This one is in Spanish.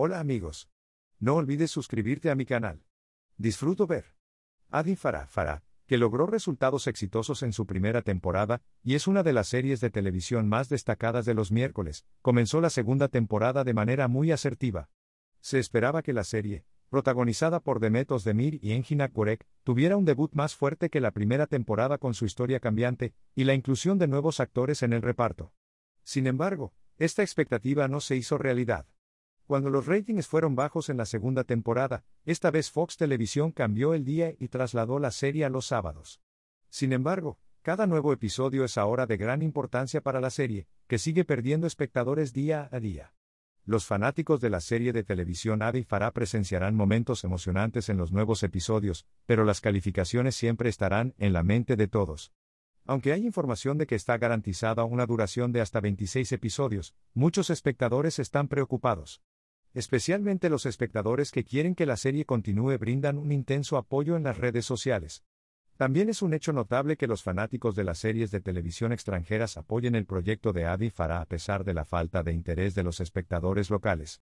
Hola amigos. No olvides suscribirte a mi canal. Disfruto ver. Adi Farah Farah, que logró resultados exitosos en su primera temporada, y es una de las series de televisión más destacadas de los miércoles, comenzó la segunda temporada de manera muy asertiva. Se esperaba que la serie, protagonizada por Demetos Demir y Engina Kurek, tuviera un debut más fuerte que la primera temporada con su historia cambiante, y la inclusión de nuevos actores en el reparto. Sin embargo, esta expectativa no se hizo realidad. Cuando los ratings fueron bajos en la segunda temporada, esta vez Fox Televisión cambió el día y trasladó la serie a los sábados. Sin embargo, cada nuevo episodio es ahora de gran importancia para la serie, que sigue perdiendo espectadores día a día. Los fanáticos de la serie de televisión Adi Farah presenciarán momentos emocionantes en los nuevos episodios, pero las calificaciones siempre estarán en la mente de todos. Aunque hay información de que está garantizada una duración de hasta 26 episodios, muchos espectadores están preocupados. Especialmente los espectadores que quieren que la serie continúe brindan un intenso apoyo en las redes sociales. También es un hecho notable que los fanáticos de las series de televisión extranjeras apoyen el proyecto de Adi Farah a pesar de la falta de interés de los espectadores locales.